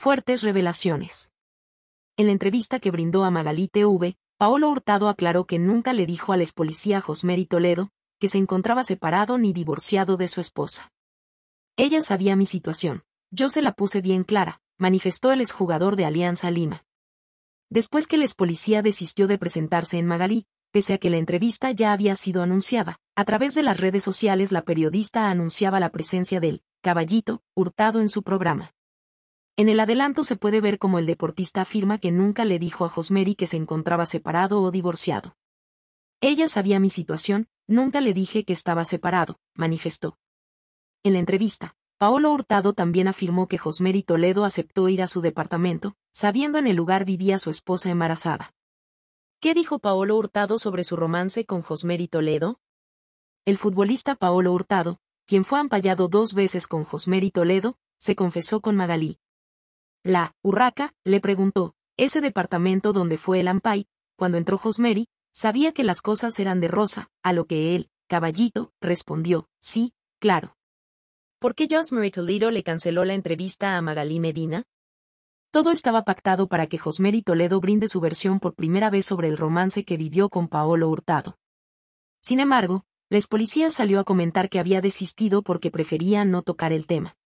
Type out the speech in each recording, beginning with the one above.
fuertes revelaciones. En la entrevista que brindó a Magalí TV, Paolo Hurtado aclaró que nunca le dijo al expolicía y Toledo que se encontraba separado ni divorciado de su esposa. Ella sabía mi situación, yo se la puse bien clara, manifestó el exjugador de Alianza Lima. Después que el expolicía desistió de presentarse en Magalí, pese a que la entrevista ya había sido anunciada, a través de las redes sociales la periodista anunciaba la presencia del caballito hurtado en su programa. En el adelanto se puede ver cómo el deportista afirma que nunca le dijo a Josmery que se encontraba separado o divorciado. Ella sabía mi situación, nunca le dije que estaba separado, manifestó. En la entrevista, Paolo Hurtado también afirmó que Josmeri Toledo aceptó ir a su departamento, sabiendo en el lugar vivía su esposa embarazada. ¿Qué dijo Paolo Hurtado sobre su romance con Josmeri Toledo? El futbolista Paolo Hurtado, quien fue ampallado dos veces con Josmery Toledo, se confesó con Magalí, la urraca le preguntó, ese departamento donde fue el Ampay, cuando entró Josmeri, sabía que las cosas eran de rosa, a lo que él, caballito, respondió, sí, claro. ¿Por qué Josmery Toledo le canceló la entrevista a Magalí Medina? Todo estaba pactado para que Josmery Toledo brinde su versión por primera vez sobre el romance que vivió con Paolo Hurtado. Sin embargo, les policía salió a comentar que había desistido porque prefería no tocar el tema.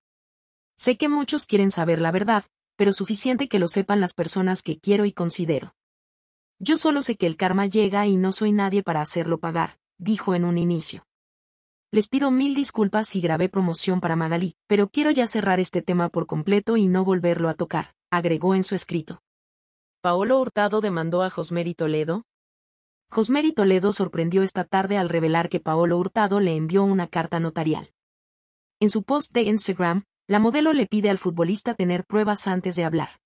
Sé que muchos quieren saber la verdad, pero suficiente que lo sepan las personas que quiero y considero. Yo solo sé que el karma llega y no soy nadie para hacerlo pagar, dijo en un inicio. Les pido mil disculpas si grabé promoción para Magalí, pero quiero ya cerrar este tema por completo y no volverlo a tocar, agregó en su escrito. ¿Paolo Hurtado demandó a y Toledo? y Toledo sorprendió esta tarde al revelar que Paolo Hurtado le envió una carta notarial. En su post de Instagram, la modelo le pide al futbolista tener pruebas antes de hablar.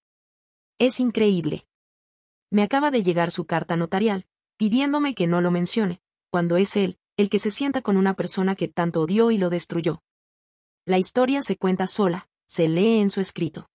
Es increíble. Me acaba de llegar su carta notarial, pidiéndome que no lo mencione, cuando es él, el que se sienta con una persona que tanto odió y lo destruyó. La historia se cuenta sola, se lee en su escrito.